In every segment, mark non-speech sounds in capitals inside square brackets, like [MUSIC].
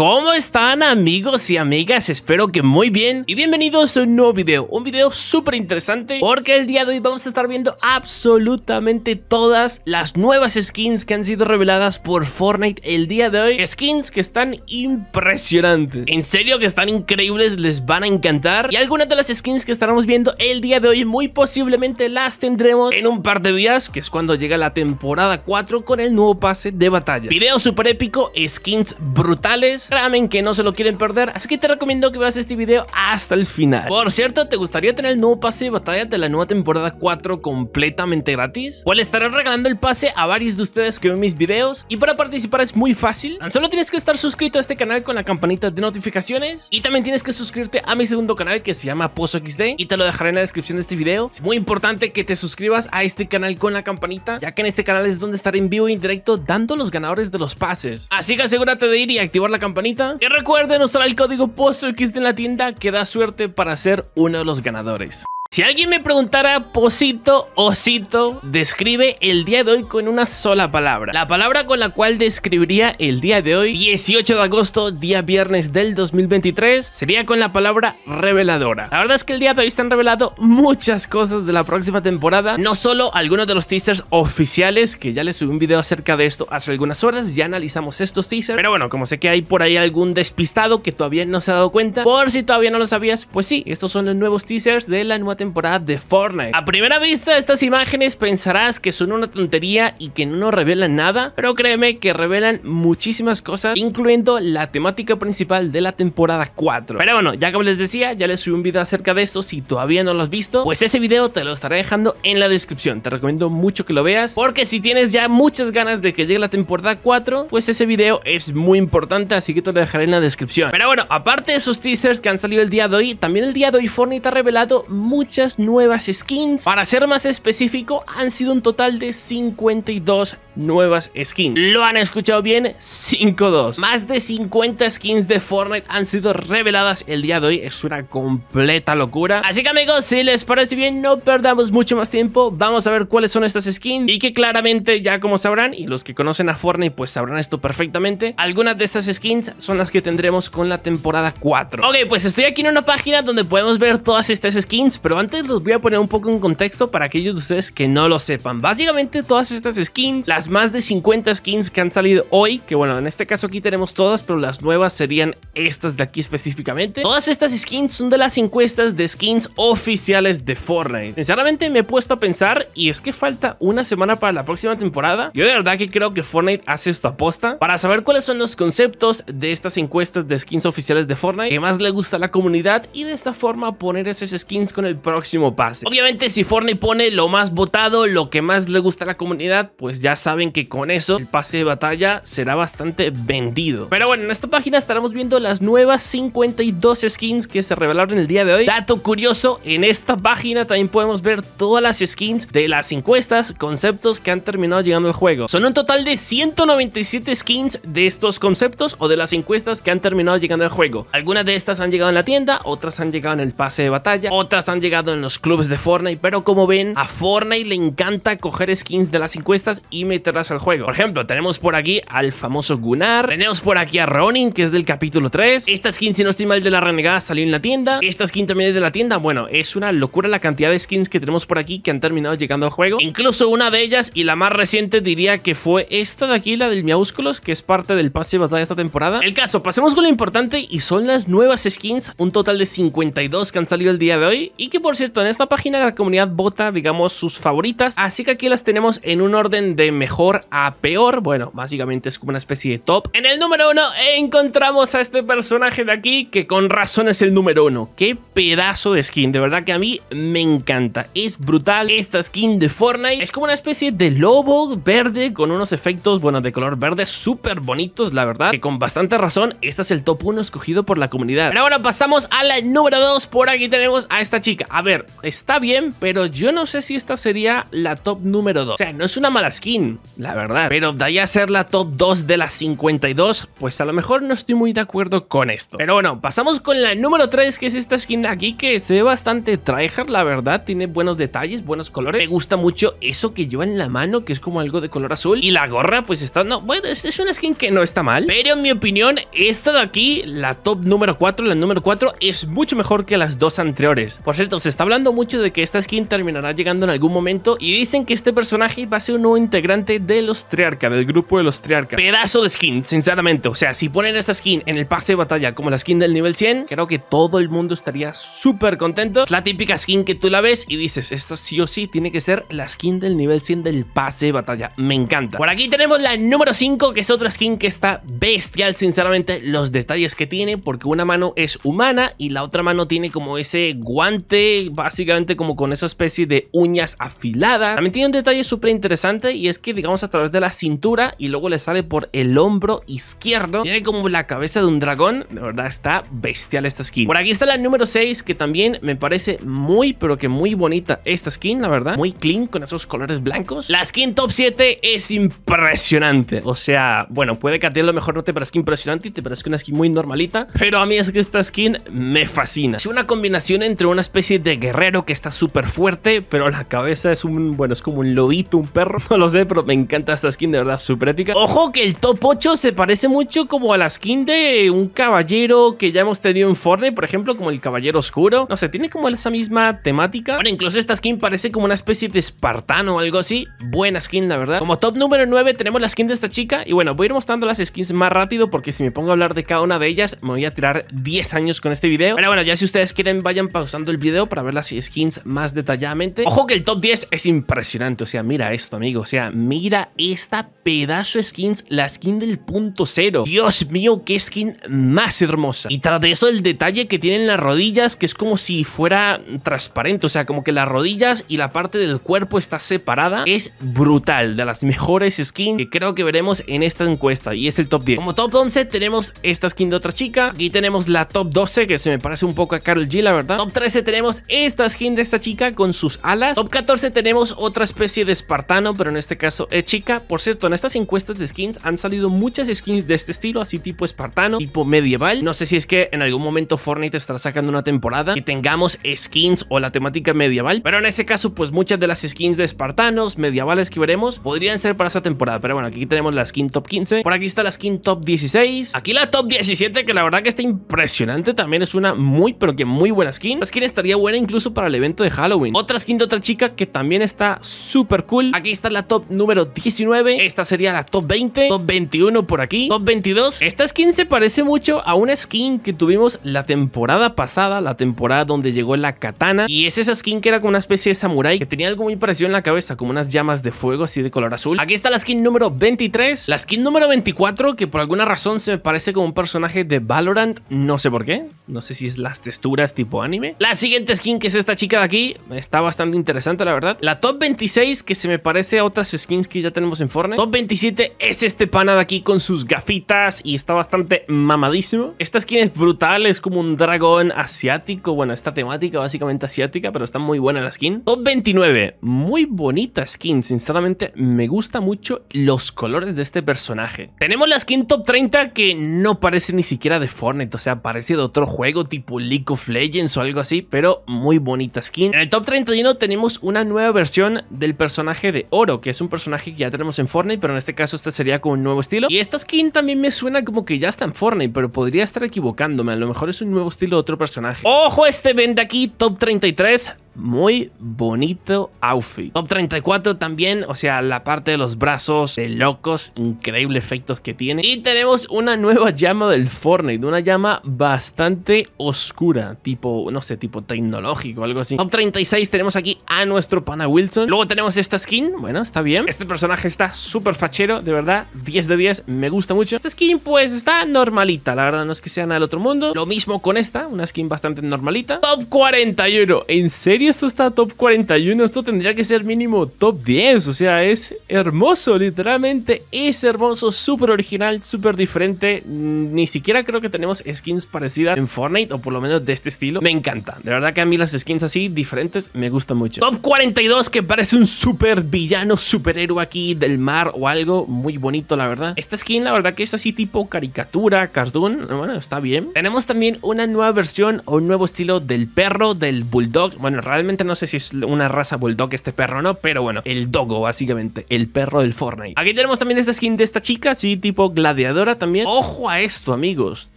¿Cómo están amigos y amigas? Espero que muy bien y bienvenidos a un nuevo video, un video súper interesante porque el día de hoy vamos a estar viendo absolutamente todas las nuevas skins que han sido reveladas por Fortnite el día de hoy, skins que están impresionantes, en serio que están increíbles, les van a encantar y algunas de las skins que estaremos viendo el día de hoy muy posiblemente las tendremos en un par de días que es cuando llega la temporada 4 con el nuevo pase de batalla, video súper épico, skins brutales ramen que no se lo quieren perder, así que te recomiendo que veas este video hasta el final. Por cierto, ¿te gustaría tener el nuevo pase de batalla de la nueva temporada 4 completamente gratis? Pues le estaré regalando el pase a varios de ustedes que ven mis videos y para participar es muy fácil, tan solo tienes que estar suscrito a este canal con la campanita de notificaciones y también tienes que suscribirte a mi segundo canal que se llama Pozo XD. y te lo dejaré en la descripción de este video. Es muy importante que te suscribas a este canal con la campanita, ya que en este canal es donde estaré en vivo y directo dando los ganadores de los pases. Así que asegúrate de ir y activar la campanita y recuerden usar el código está en la tienda que da suerte para ser uno de los ganadores. Si alguien me preguntara posito, osito, describe el día de hoy con una sola palabra. La palabra con la cual describiría el día de hoy, 18 de agosto, día viernes del 2023, sería con la palabra reveladora. La verdad es que el día de hoy se han revelado muchas cosas de la próxima temporada, no solo algunos de los teasers oficiales, que ya les subí un video acerca de esto hace algunas horas, ya analizamos estos teasers, pero bueno, como sé que hay por ahí algún despistado que todavía no se ha dado cuenta, por si todavía no lo sabías, pues sí, estos son los nuevos teasers de la nueva temporada de Fortnite. A primera vista, estas imágenes pensarás que son una tontería y que no nos revelan nada, pero créeme que revelan muchísimas cosas, incluyendo la temática principal de la temporada 4. Pero bueno, ya como les decía, ya les subí un video acerca de esto, si todavía no lo has visto, pues ese video te lo estaré dejando en la descripción. Te recomiendo mucho que lo veas, porque si tienes ya muchas ganas de que llegue la temporada 4, pues ese video es muy importante, así que te lo dejaré en la descripción. Pero bueno, aparte de esos teasers que han salido el día de hoy, también el día de hoy Fortnite ha revelado muy nuevas skins. Para ser más específico, han sido un total de 52 nuevas skins. ¿Lo han escuchado bien? 5-2. Más de 50 skins de Fortnite han sido reveladas el día de hoy. Es una completa locura. Así que amigos, si les parece bien, no perdamos mucho más tiempo. Vamos a ver cuáles son estas skins y que claramente ya como sabrán, y los que conocen a Fortnite pues sabrán esto perfectamente, algunas de estas skins son las que tendremos con la temporada 4. Ok, pues estoy aquí en una página donde podemos ver todas estas skins, pero antes los voy a poner un poco en contexto para aquellos de ustedes que no lo sepan. Básicamente todas estas skins las más de 50 skins que han salido hoy, que bueno, en este caso aquí tenemos todas, pero las nuevas serían estas de aquí específicamente. Todas estas skins son de las encuestas de skins oficiales de Fortnite. Sinceramente me he puesto a pensar y es que falta una semana para la próxima temporada. Yo de verdad que creo que Fortnite hace esto aposta para saber cuáles son los conceptos de estas encuestas de skins oficiales de Fortnite que más le gusta a la comunidad y de esta forma poner esas skins con el próximo pase. Obviamente si Fortnite pone lo más votado, lo que más le gusta a la comunidad, pues ya sabes saben que con eso el pase de batalla será bastante vendido. Pero bueno, en esta página estaremos viendo las nuevas 52 skins que se revelaron el día de hoy. Dato curioso, en esta página también podemos ver todas las skins de las encuestas, conceptos que han terminado llegando al juego. Son un total de 197 skins de estos conceptos o de las encuestas que han terminado llegando al juego. Algunas de estas han llegado en la tienda, otras han llegado en el pase de batalla, otras han llegado en los clubes de Fortnite, pero como ven, a Fortnite le encanta coger skins de las encuestas y me al juego. Por ejemplo, tenemos por aquí al famoso Gunnar, tenemos por aquí a Ronin, que es del capítulo 3. Esta skin, si no estoy mal, de la renegada salió en la tienda. Esta skin también es de la tienda. Bueno, es una locura la cantidad de skins que tenemos por aquí que han terminado llegando al juego. Incluso una de ellas y la más reciente diría que fue esta de aquí, la del Miaúsculos, que es parte del pase de batalla de esta temporada. El caso, pasemos con lo importante y son las nuevas skins, un total de 52 que han salido el día de hoy y que por cierto, en esta página la comunidad vota, digamos, sus favoritas, así que aquí las tenemos en un orden de mejor mejor a peor. Bueno, básicamente es como una especie de top. En el número uno encontramos a este personaje de aquí, que con razón es el número uno. Qué pedazo de skin, de verdad que a mí me encanta. Es brutal esta skin de Fortnite. Es como una especie de lobo verde con unos efectos, bueno, de color verde súper bonitos, la verdad. Que con bastante razón, esta es el top 1 escogido por la comunidad. Pero ahora pasamos a la número 2. Por aquí tenemos a esta chica. A ver, está bien, pero yo no sé si esta sería la top número 2. O sea, no es una mala skin, la verdad. Pero de ahí a ser la top 2 de las 52, pues a lo mejor no estoy muy de acuerdo con esto. Pero bueno, pasamos con la número 3, que es esta skin de aquí, que se ve bastante tryhard, la verdad. Tiene buenos detalles, buenos colores. Me gusta mucho eso que lleva en la mano, que es como algo de color azul. Y la gorra, pues está... No, bueno, es una skin que no está mal. Pero en mi opinión, esta de aquí, la top número 4, la número 4, es mucho mejor que las dos anteriores. Por cierto, se está hablando mucho de que esta skin terminará llegando en algún momento y dicen que este personaje va a ser un nuevo integrante de los Triarca, del grupo de los Triarca. Pedazo de skin, sinceramente. O sea, si ponen esta skin en el pase de batalla como la skin del nivel 100, creo que todo el mundo estaría súper contento. la típica skin que tú la ves y dices, esta sí o sí tiene que ser la skin del nivel 100 del pase de batalla. Me encanta. Por aquí tenemos la número 5, que es otra skin que está bestial, sinceramente, los detalles que tiene, porque una mano es humana y la otra mano tiene como ese guante, básicamente como con esa especie de uñas afiladas. También tiene un detalle súper interesante y es que digamos, a través de la cintura y luego le sale por el hombro izquierdo. Tiene como la cabeza de un dragón. De verdad, está bestial esta skin. Por aquí está la número 6, que también me parece muy, pero que muy bonita esta skin, la verdad. Muy clean, con esos colores blancos. La skin top 7 es impresionante. O sea, bueno, puede que a ti a lo mejor no te parezca impresionante y te parezca una skin muy normalita, pero a mí es que esta skin me fascina. Es una combinación entre una especie de guerrero que está súper fuerte, pero la cabeza es un, bueno, es como un lobito, un perro, [LAUGHS] no lo sé, pero me encanta esta skin, de verdad, súper épica. Ojo que el top 8 se parece mucho como a la skin de un caballero que ya hemos tenido en Fortnite, por ejemplo, como el caballero oscuro. No sé, tiene como esa misma temática. Bueno, incluso esta skin parece como una especie de espartano o algo así. Buena skin, la verdad. Como top número 9 tenemos la skin de esta chica. Y bueno, voy a ir mostrando las skins más rápido porque si me pongo a hablar de cada una de ellas, me voy a tirar 10 años con este video. Pero bueno, ya si ustedes quieren, vayan pausando el video para ver las skins más detalladamente. Ojo que el top 10 es impresionante. O sea, mira esto, amigo. O sea, mira mira esta pedazo de skins, la skin del punto cero. Dios mío, qué skin más hermosa. Y tras de eso el detalle que tienen las rodillas, que es como si fuera transparente, o sea, como que las rodillas y la parte del cuerpo está separada, es brutal, de las mejores skins que creo que veremos en esta encuesta y es el top 10. Como top 11 tenemos esta skin de otra chica, aquí tenemos la top 12 que se me parece un poco a Carol G, la verdad. Top 13 tenemos esta skin de esta chica con sus alas. Top 14 tenemos otra especie de espartano, pero en este caso eh, chica. Por cierto, en estas encuestas de skins han salido muchas skins de este estilo, así tipo espartano, tipo medieval. No sé si es que en algún momento Fortnite estará sacando una temporada que tengamos skins o la temática medieval, pero en ese caso, pues muchas de las skins de espartanos, medievales que veremos, podrían ser para esa temporada. Pero bueno, aquí tenemos la skin top 15, por aquí está la skin top 16, aquí la top 17, que la verdad que está impresionante, también es una muy, pero que muy buena skin. La skin estaría buena incluso para el evento de Halloween. Otra skin de otra chica que también está súper cool. Aquí está la top número número 19. Esta sería la top 20, top 21 por aquí, top 22. Esta skin se parece mucho a una skin que tuvimos la temporada pasada, la temporada donde llegó la katana. Y es esa skin que era como una especie de samurai que tenía algo muy parecido en la cabeza, como unas llamas de fuego así de color azul. Aquí está la skin número 23, la skin número 24 que por alguna razón se me parece como un personaje de Valorant, no sé por qué, no sé si es las texturas tipo anime. La siguiente skin que es esta chica de aquí, está bastante interesante la verdad. La top 26 que se me parece a otras skins que ya tenemos en Fortnite. Top 27 es este pana de aquí con sus gafitas y está bastante mamadísimo. Esta skin es brutal, es como un dragón asiático. Bueno, esta temática básicamente asiática, pero está muy buena la skin. Top 29, muy bonita skin. Sinceramente, me gusta mucho los colores de este personaje. Tenemos la skin top 30 que no parece ni siquiera de Fortnite, o sea, parece de otro juego tipo League of Legends o algo así, pero muy bonita skin. En el top 31 tenemos una nueva versión del personaje de Oro, que es un personaje que ya tenemos en Fortnite, pero en este caso este sería como un nuevo estilo. Y esta skin también me suena como que ya está en Fortnite, pero podría estar equivocándome. A lo mejor es un nuevo estilo de otro personaje. ¡Ojo este vende aquí! Top 33 muy bonito outfit. Top 34 también, o sea, la parte de los brazos de locos, increíble efectos que tiene. Y tenemos una nueva llama del Fortnite, una llama bastante oscura, tipo, no sé, tipo tecnológico, algo así. Top 36 tenemos aquí a nuestro pana Wilson. Luego tenemos esta skin, bueno, está bien. Este personaje está súper fachero, de verdad, 10 de 10, me gusta mucho. Esta skin pues está normalita, la verdad, no es que sea nada del otro mundo. Lo mismo con esta, una skin bastante normalita. Top 41, ¿en serio? esto está top 41, esto tendría que ser mínimo top 10. O sea, es hermoso, literalmente es hermoso, súper original, súper diferente. Mm, ni siquiera creo que tenemos skins parecidas en Fortnite, o por lo menos de este estilo. Me encanta. De verdad que a mí las skins así, diferentes, me gustan mucho. Top 42, que parece un súper villano, superhéroe aquí del mar o algo. Muy bonito, la verdad. Esta skin, la verdad que es así tipo caricatura, cartoon. Bueno, está bien. Tenemos también una nueva versión o un nuevo estilo del perro, del bulldog. Bueno, Realmente no sé si es una raza bulldog este perro o no, pero bueno, el dogo básicamente, el perro del Fortnite. Aquí tenemos también esta skin de esta chica, sí, tipo gladiadora también. Ojo a esto, amigos.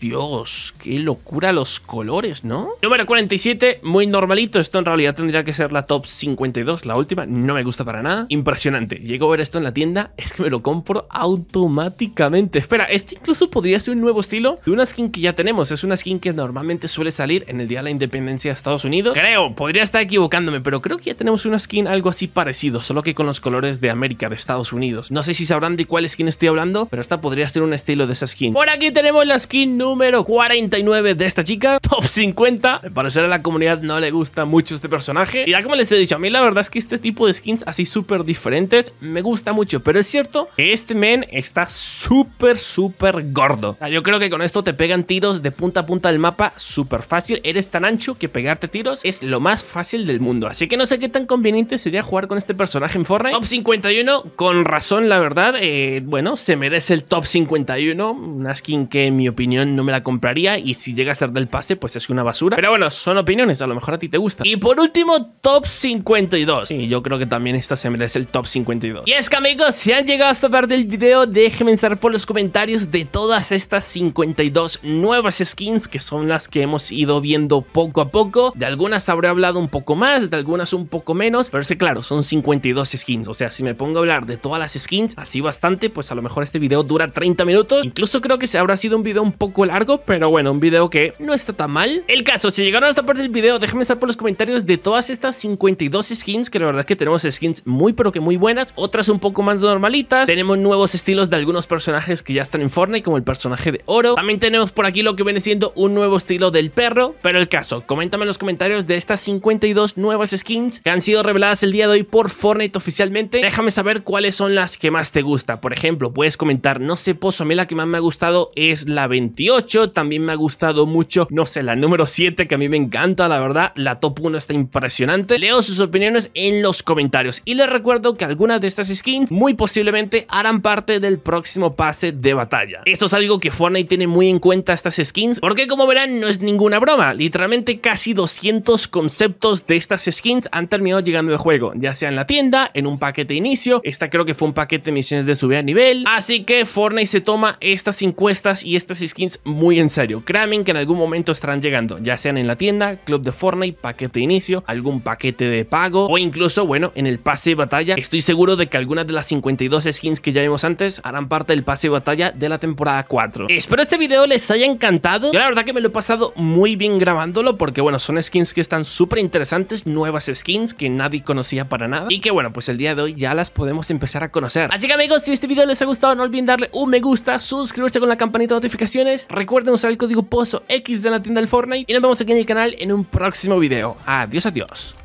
Dios, qué locura los colores, ¿no? Número 47, muy normalito. Esto en realidad tendría que ser la top 52, la última. No me gusta para nada. Impresionante. Llego a ver esto en la tienda, es que me lo compro automáticamente. Espera, esto incluso podría ser un nuevo estilo de una skin que ya tenemos. Es una skin que normalmente suele salir en el Día de la Independencia de Estados Unidos. Creo, podría estar equivocándome, pero creo que ya tenemos una skin algo así parecido, solo que con los colores de América, de Estados Unidos. No sé si sabrán de cuál skin estoy hablando, pero esta podría ser un estilo de esa skin. Por aquí tenemos la skin número 49 de esta chica, [LAUGHS] top 50. Al parecer a la comunidad no le gusta mucho este personaje. Y ya como les he dicho, a mí la verdad es que este tipo de skins así súper diferentes me gusta mucho. Pero es cierto que este men está súper, súper gordo. yo creo que con esto te pegan tiros de punta a punta del mapa súper fácil. Eres tan ancho que pegarte tiros es lo más fácil del mundo. Así que no sé qué tan conveniente sería jugar con este personaje en Fortnite. Top 51, con razón la verdad, eh, bueno, se merece el top 51. Una skin que en mi opinión no me la compraría y si llega a ser del pase, pues es una basura. Pero bueno, son opiniones, a lo mejor a ti te gusta. Y por último, top 52. Y yo creo que también esta se merece el top 52. Y es que amigos, si han llegado hasta tarde del video, déjenme saber por los comentarios de todas estas 52 nuevas skins que son las que hemos ido viendo poco a poco. De algunas habré hablado un poco más, de algunas un poco menos, pero es que claro, son 52 skins. O sea, si me pongo a hablar de todas las skins, así bastante, pues a lo mejor este video dura 30 minutos. Incluso creo que se habrá sido un video un poco largo, pero bueno, un video que no está tan mal. El caso, si llegaron a esta parte del video, déjenme saber por los comentarios de todas estas 52 skins, que la verdad es que tenemos skins muy pero que muy buenas, otras un poco más normalitas. Tenemos nuevos estilos de algunos personajes que ya están en Fortnite, como el personaje de oro. También tenemos por aquí lo que viene siendo un nuevo estilo del perro, pero el caso, coméntame en los comentarios de estas 52 nuevas skins que han sido reveladas el día de hoy por Fortnite oficialmente. Déjame saber cuáles son las que más te gusta. Por ejemplo, puedes comentar, no sé, Pozo, a mí la que más me ha gustado es la 28 también me ha gustado mucho. No sé, la número 7 que a mí me encanta, la verdad. La top 1 está impresionante. Leo sus opiniones en los comentarios. Y les recuerdo que algunas de estas skins muy posiblemente harán parte del próximo pase de batalla. Esto es algo que Fortnite tiene muy en cuenta estas skins, porque como verán no es ninguna broma. Literalmente casi 200 conceptos de estas skins han terminado llegando al juego, ya sea en la tienda, en un paquete de inicio. Esta creo que fue un paquete de misiones de subida a nivel. Así que Fortnite se toma estas encuestas y estas skins muy en serio. Créanme que en algún momento estarán llegando, ya sean en la tienda, club de Fortnite, paquete de inicio, algún paquete de pago o incluso, bueno, en el pase de batalla. Estoy seguro de que algunas de las 52 skins que ya vimos antes harán parte del pase de batalla de la temporada 4. Espero este video les haya encantado. Yo la verdad que me lo he pasado muy bien grabándolo porque, bueno, son skins que están súper interesantes, nuevas skins que nadie conocía para nada y que, bueno, pues el día de hoy ya las podemos empezar a conocer. Así que amigos, si este video les ha gustado, no olviden darle un me gusta, suscribirse con la campanita de notificaciones Recuerden usar el código X de la tienda del Fortnite y nos vemos aquí en el canal en un próximo video. Adiós, adiós.